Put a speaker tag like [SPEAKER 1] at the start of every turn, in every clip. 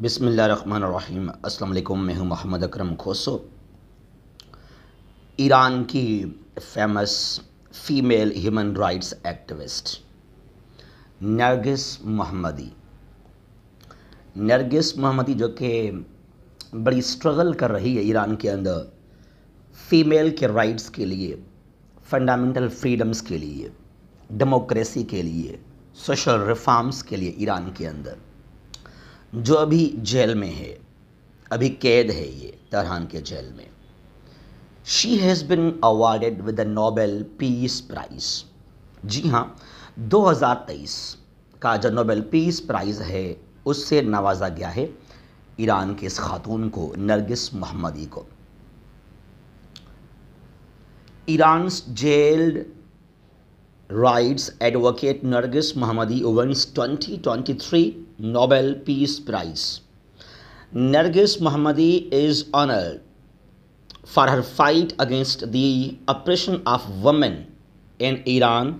[SPEAKER 1] बिसमीम अल्लाम मैं हूं मोहम्मद अकरम खोसो ईरान की famous female human rights activist Narges Mohammadi Narges Mohammadi जो कि बड़ी स्ट्रगल कर रही है ईरान के अंदर फीमेल के राइट्स के लिए फंडामेंटल फ्रीडम्स के लिए डेमोक्रेसी के लिए सोशल रिफॉर्म्स के लिए ईरान के अंदर जो अभी जेल में है अभी कैद है ये तरहान के जेल में she has been awarded with the Nobel peace prize जी हाँ 2023 का जो नोबेल पीस प्राइज़ है उससे नवाजा गया है ईरान के इस खातून को नरगिस मोहम्मदी को Iran jailed rights advocate Narges Mohammadi wins 2023 Nobel peace prize Narges Mohammadi is honour for her fight against the oppression of women in Iran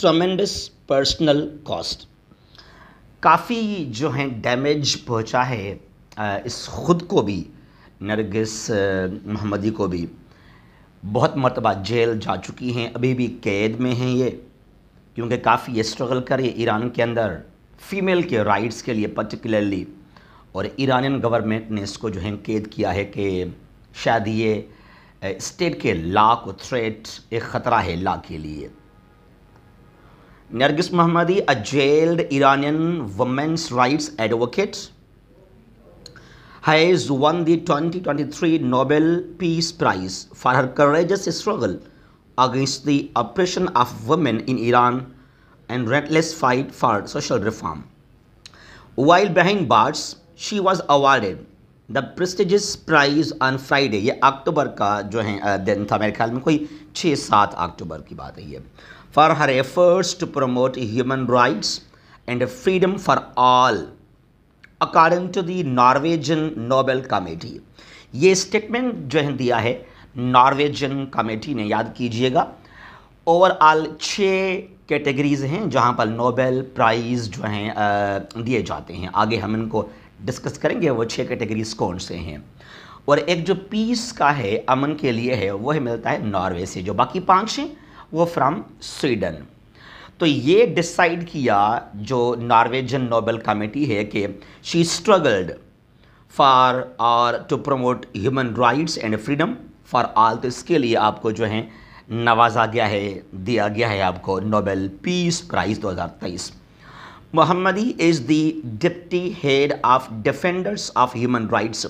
[SPEAKER 1] tremendous personal cost काफ़ी जो है डैमेज पहुँचा है इस खुद को भी नरगिस मोहम्मदी को भी बहुत मरतबा जेल जा चुकी हैं अभी भी कैद में हैं ये क्योंकि काफ़ी ये स्ट्रगल करे ईरान के अंदर फ़ीमेल के राइट्स के लिए पर्टिकुलरली और ईरानियन गवर्नमेंट ने इसको जो है कैद किया है कि शायद ये स्टेट के ला को थ्रेट एक ख़तरा है ला के लिए Narges Mohammadi a jailed Iranian women's rights advocate has won the 2023 Nobel Peace Prize for her courageous struggle against the oppression of women in Iran and relentless fight for social reform. While behind bars, she was awarded the prestigious prize on Friday. ये अक्टूबर का जो है दिन था मेरे ख्याल में कोई छः सात अक्टूबर की बात है ये according to the Norwegian Nobel committee ये स्टेटमेंट जो है दिया है नॉर्वेजन कमेटी ने याद कीजिएगा ओवरऑल छः कैटेगरीज हैं जहाँ पर नोबेल प्राइज़ जो हैं दिए जाते हैं आगे हम इनको डिस्कस करेंगे वो छः कैटेगरीज कौन से हैं और एक जो पीस का है अमन के लिए है वह मिलता है नॉर्वे से जो बाकी पाँच हैं वो फ्रॉम स्वीडन तो ये डिसाइड किया जो नॉर्वेजन नोबेल कमेटी है कि शी स्ट्रगल्ड फॉर और to promote human rights and freedom for all तो इसके लिए आपको जो है नवाजा गया है दिया गया है आपको Nobel peace prize 2023 Mohammadi is the deputy head of defenders of human rights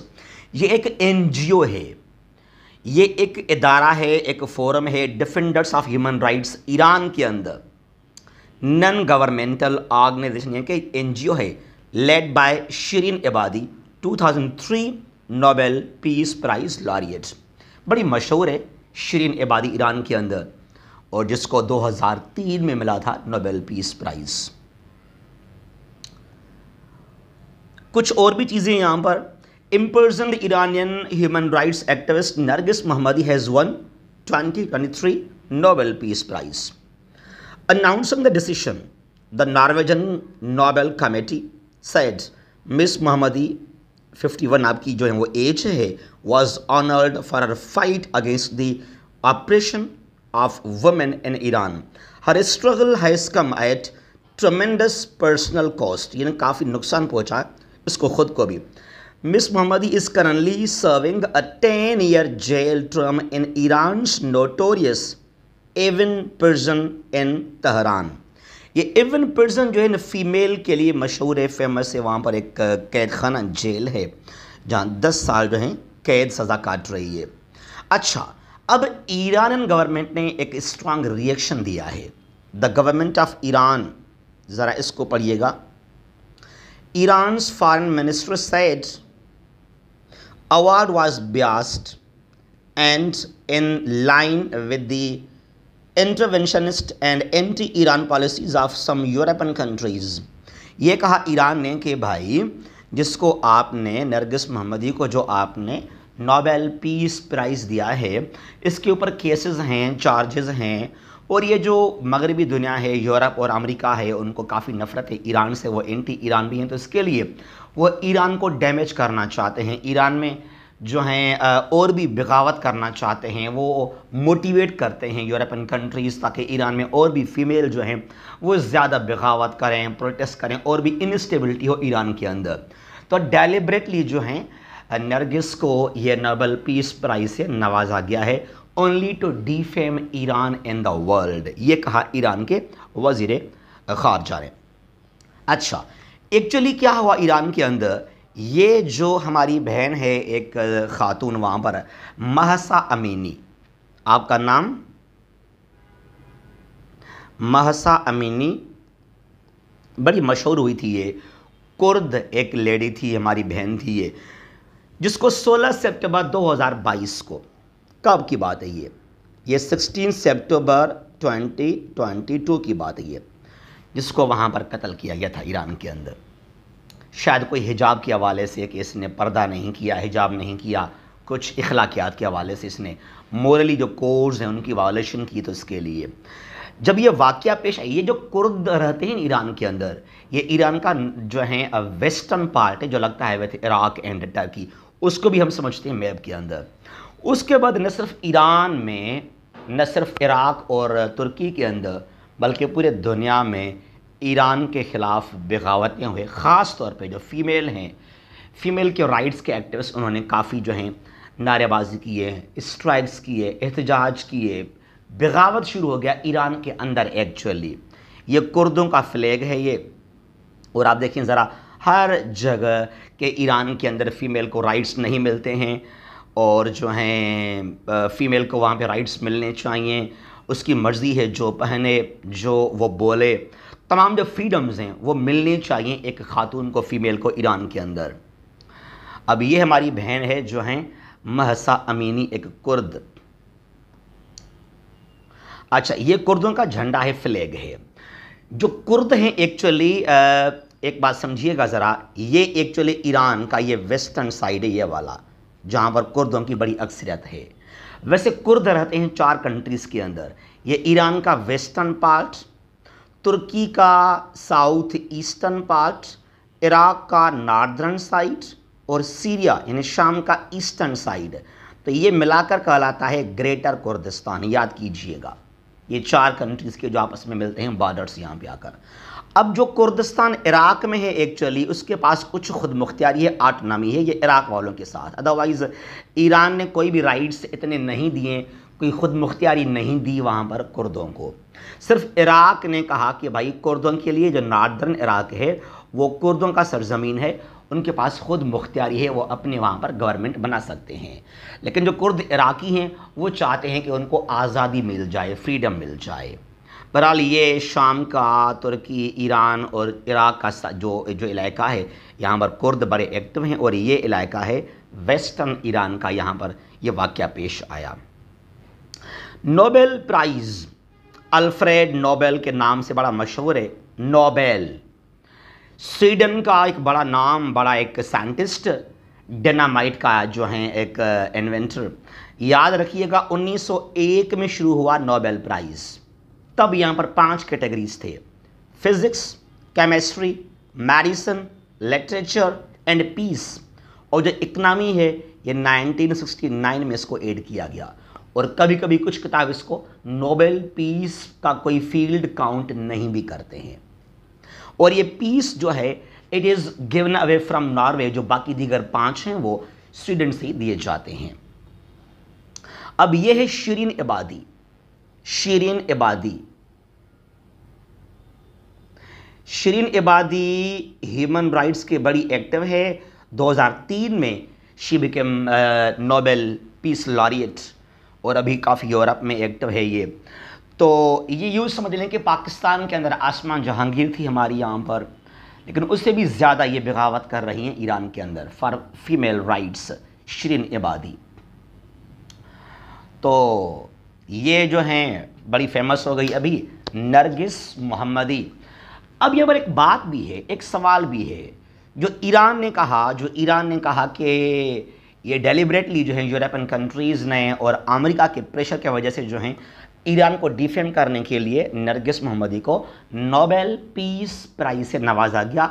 [SPEAKER 1] ये एक एनजीओ है ये एक इदारा है एक फोरम है defenders of human rights Iran के अंदर नॉन गवर्नमेंटल ऑर्गेनाइजेशन यानी कि एन है led by Shirin Ebadi 2003 Nobel peace prize laureate बड़ी मशहूर है शरीन इबादी ईरान के अंदर और जिसको 2003 में मिला था नोबेल पीस प्राइज़ कुछ और भी चीज़ें यहाँ पर imprisoned Iranian human rights activist Narges Mohammadi has won twenty twenty three Nobel peace prize Announcing the decision, the Norwegian Nobel Committee said Miss Mohammadi 51 आपकी जो है वो एज है was honoured for her fight against the oppression of women in Iran her struggle has come at tremendous personal cost यानी काफ़ी नुकसान पहुंचा इसको खुद को भी Miss Mohammadi is currently serving a ten year jail term in Iran notorious Evin prison in Tehran ये Evin prison जो है ना फ़ीमेल के लिए मशहूर है फेमस है वहाँ पर एक कैद खाना जेल है जहाँ दस साल जो है कैद सज़ा काट रही है अच्छा अब ईरान गवर्नमेंट ने एक स्ट्रांग रिएक्शन दिया है द गवर्नमेंट ऑफ ईरान ज़रा इसको पढ़िएगा Iran foreign minister said award was biased and in line with the interventionist and anti Iran policies of some European countries ये कहा ईरान ने कि भाई जिसको आपने नरगिस मोहम्मदी को जो आपने नोबेल पीस प्राइज़ दिया है इसके ऊपर केसेस हैं चार्जेस हैं और ये जो मगरबी दुनिया है यूरोप और अमेरिका है उनको काफ़ी नफ़रत है ईरान से वो एंटी ईरान भी हैं तो इसके लिए वो ईरान को डैमेज करना चाहते हैं ईरान में जो हैं और भी बगावत करना चाहते हैं वो मोटिवेट करते हैं यूरोपियन कंट्रीज़ ताकि ईरान में और भी फीमेल जो हैं वो ज़्यादा बगावत करें प्रोटेस्ट करें और भी इनस्टेबिलिटी हो ईरान के अंदर तो डेलिब्रेटली जो हैं नरगिस को यह नोबल पीस प्राइज़ से नवाजा गया है only to defame Iran in the world ये कहा ईरान के वजीर खारजा ने अच्छा एक्चुअली क्या हुआ ईरान के अंदर ये जो हमारी बहन है एक ख़ातून वहाँ पर महसा अमीनी आपका नाम महसा अमीनी बड़ी मशहूर हुई थी ये कुर्द एक लेडी थी हमारी बहन थी ये जिसको 16 सितंबर 2022 को कब की बात है ये ये 16 सितंबर 2022 की बात है ये जिसको वहाँ पर कत्ल किया गया था ईरान के अंदर शायद कोई हिजाब के हवाले से कि इसने पर्दा नहीं किया हिजाब नहीं किया कुछ अखलाकियात के हवाले से इसने मोरली जो कोर्स हैं उनकी वायलेशन की तो इसके लिए जब ये वाक्य पेश आई ये जो कुर्द रहते हैं ईरान के अंदर ये ईरान का जो है वेस्टर्न पार्ट है जो लगता है विथ इराक एंड टर्की उसको भी हम समझते हैं मैप के अंदर उसके बाद न सिर्फ ईरान में न सिर्फ इराक और तुर्की के अंदर बल्कि पूरे दुनिया में ईरान के ख़िलाफ़ बगावतें हुए ख़ास तौर पे जो फ़ीमेल हैं फ़ीमेल के राइट्स के एक्टिविस्ट उन्होंने काफ़ी जो हैं नारेबाजी किए स्ट्राइक्स किए एहतजाज किए बगावत शुरू हो गया ईरान के अंदर एक्चुअली ये कुर्दों का फ्लैग है ये और आप देखें ज़रा हर जगह के ईरान के अंदर फ़ीमेल को राइट्स नहीं मिलते हैं और जो हैं फ़ीमेल को वहाँ पे राइट्स मिलने चाहिए उसकी मर्ज़ी है जो पहने जो वो बोले तमाम जो फ्रीडम्स हैं वो मिलने चाहिए एक खातून को फ़ीमेल को ईरान के अंदर अब ये हमारी बहन है जो हैं महसा अमीनी एक कुर्द अच्छा ये कुर्दों का झंडा है फ्लैग है जो कुर्द हैं एक्चुअली एक बात समझिएगा ज़रा ये एक्चुअली ईरान का ये वेस्टर्न साइड है ये वाला जहाँ पर कुर्दों की बड़ी अक्सरियत है वैसे कुर्द रहते हैं चार कंट्रीज़ के अंदर ये ईरान का वेस्टर्न पार्ट तुर्की का साउथ ईस्टर्न पार्ट इराक का नार्दर्न साइड और सीरिया यानी शाम का ईस्टर्न साइड तो ये मिलाकर कहलाता है ग्रेटर कुर्दिस्तान याद कीजिएगा ये चार कंट्रीज़ के जो आपस में मिलते हैं बॉर्डर्स यहाँ पे आकर अब जो कुर्दिस्तान इराक में है एक्चुअली उसके पास कुछ खुद मुख्तियारी है आटनामी है ये इराक वालों के साथ अदरवाइज़ ईरान ने कोई भी राइट्स इतने नहीं दिए कोई ख़ुद मुख्तियारी नहीं दी वहाँ पर कुर्दों को सिर्फ इराक़ ने कहा कि भाई कुर्दों के लिए जो नार्दर्न इराक़ है वो कुर्दों का सरजमीन है उनके पास खुद मुख्तियारी है वो अपने वहाँ पर गवर्नमेंट बना सकते हैं लेकिन जो कुर्द इराक़ी हैं वो चाहते हैं कि उनको आज़ादी मिल जाए फ्रीडम मिल जाए बहरहाल ये शाम का तुर्की ईरान और इराक़ का जो जो इलाका है यहाँ पर कुर्द बड़े एक्टिव हैं और ये इलाका है वेस्टर्न ईरान का यहाँ पर यह वाक़ पेश आया नोबेल प्राइज़ अल्फ्रेड नोबेल के नाम से बड़ा मशहूर है नोबेल स्वीडन का एक बड़ा नाम बड़ा एक साइंटिस्ट डेनामाइट का जो है एक इन्वेंटर याद रखिएगा 1901 में शुरू हुआ नोबेल प्राइज़ तब यहाँ पर पांच कैटेगरीज थे physics chemistry medicine literature and peace और जो इकनॉमी है ये 1969 में इसको ऐड किया गया और कभी कभी कुछ किताब इसको नोबेल पीस का कोई फील्ड काउंट नहीं भी करते हैं और ये पीस जो है it is given away from Norway जो बाकी दीगर पांच हैं वो स्वीडन से दिए जाते हैं अब ये है Shirin Ebadi Shirin Ebadi Shirin Ebadi human rights के बड़ी एक्टिव है 2003 में she became Nobel peace laureate और अभी काफ़ी यूरोप में एक्टिव है ये तो ये यूँ समझ लें कि पाकिस्तान के अंदर आसमान जहांगीर थी हमारी यहाँ पर लेकिन उससे भी ज़्यादा ये बगावत कर रही हैं ईरान के अंदर for female rights Shirin Ebadi तो ये जो हैं बड़ी फेमस हो गई अभी नरगिस मोहम्मदी अब यहाँ पर एक बात भी है एक सवाल भी है जो ईरान ने कहा जो ईरान ने कहा कि ये डेलीबरेटली जो है यूरोपियन कंट्रीज़ ने और अमेरिका के प्रेशर के वजह से जो है ईरान को डिफेम करने के लिए नरगिस मोहम्मदी को नोबेल पीस प्राइज़ से नवाजा गया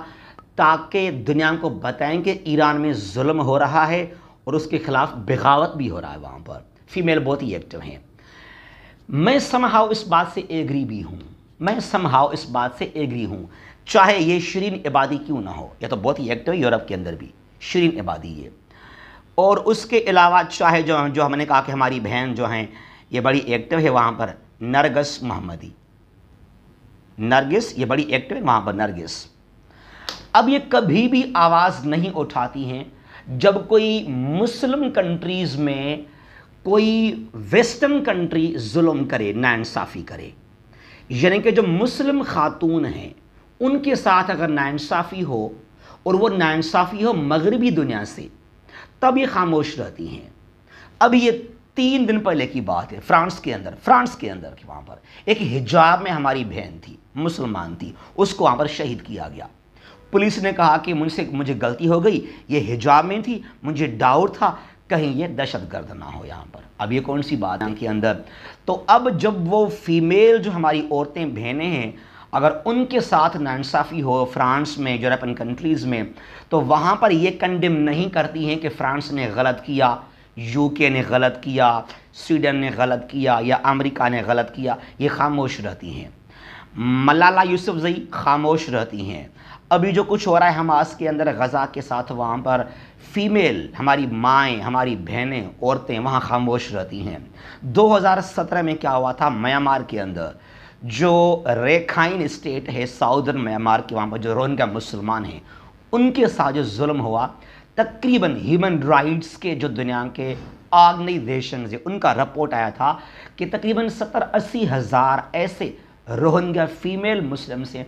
[SPEAKER 1] ताकि दुनिया को बताएं कि ईरान में जुल्म हो रहा है और उसके ख़िलाफ़ बगावत भी हो रहा है वहाँ पर फीमेल बहुत ही एक्टिव हैं मैं समहाव इस बात से एग्री भी हूँ मैं समहाव इस बात से एग्री हूँ चाहे ये शरीन इबादी क्यों ना हो यह तो बहुत ही एक्टिव है यूरोप के अंदर भी शरीन इबादी ये और उसके अलावा चाहे जो जो हमने कहा कि हमारी बहन जो हैं ये बड़ी एक्टिव है वहाँ पर नरगस मोहम्मदी नरगिस ये बड़ी एक्टिव है वहाँ पर नरगिस अब ये कभी भी आवाज़ नहीं उठाती हैं जब कोई मुस्लिम कंट्रीज़ में कोई वेस्टर्न कंट्री जुल्म करे नाइंसाफ़ी करे यानी कि जो मुस्लिम ख़ातून हैं उनके साथ अगर नाइंसाफ़ी हो और वो नाइंसाफ़ी हो मगरबी दुनिया से तब ये खामोश रहती हैं अब ये तीन दिन पहले की बात है फ्रांस के अंदर फ्रांस के अंदर कि वहाँ पर एक हिजाब में हमारी बहन थी मुसलमान थी उसको वहाँ पर शहीद किया गया पुलिस ने कहा कि मुझसे मुझे गलती हो गई ये हिजाब में थी मुझे डाउट था कहीं ये दहशत गर्द ना हो यहाँ पर अब ये कौन सी बात है के अंदर तो अब जब वो फीमेल जो हमारी औरतें बहनें हैं अगर उनके साथ नासाफ़ी हो फ्रांस में यूरोपियन कंट्रीज़ में तो वहाँ पर ये कंडेम नहीं करती हैं कि फ़्रांस ने गलत किया यूके ने गलत किया स्वीडन ने गलत किया या अमेरिका ने गलत किया ये खामोश रहती हैं मलाला यूसुफजई खामोश रहती हैं अभी जो कुछ हो रहा है हमास के अंदर गज़ा के साथ वहाँ पर फ़ीमेल हमारी माएँ हमारी बहनें औरतें वहाँ खामोश रहती हैं 2017 में क्या हुआ था म्यांमार के अंदर जो रेखाइन स्टेट है साउदर्न म्यांमार के वहाँ पर जो रोहिंग्या मुसलमान हैं उनके साथ जो जुल्म हुआ तकरीबन ह्यूमन राइट्स के जो दुनिया के ऑर्गनाइजेशन है उनका रिपोर्ट आया था कि तकरीबन सत्तर अस्सी हज़ार ऐसे रोहिंग्या फीमेल मुस्लिम्स हैं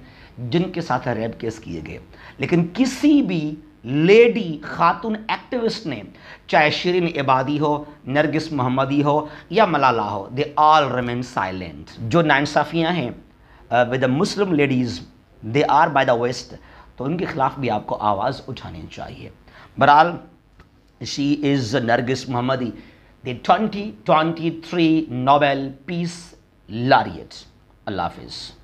[SPEAKER 1] जिनके साथ रेप केस किए गए लेकिन किसी भी लेडी खातून एक्टिविस्ट ने चाहे शरीन इबादी हो नरगिस मोहम्मदी हो या मलाला हो दे ऑल रिमेन साइलेंट जो नाइंसाफ़ियाँ हैं with the Muslim ladies they are by the west तो उनके ख़िलाफ़ भी आपको आवाज़ उठानी चाहिए बहरहाल she is Narges Mohammadi the twenty twenty three Nobel peace laureate अल्लाह हाफिज़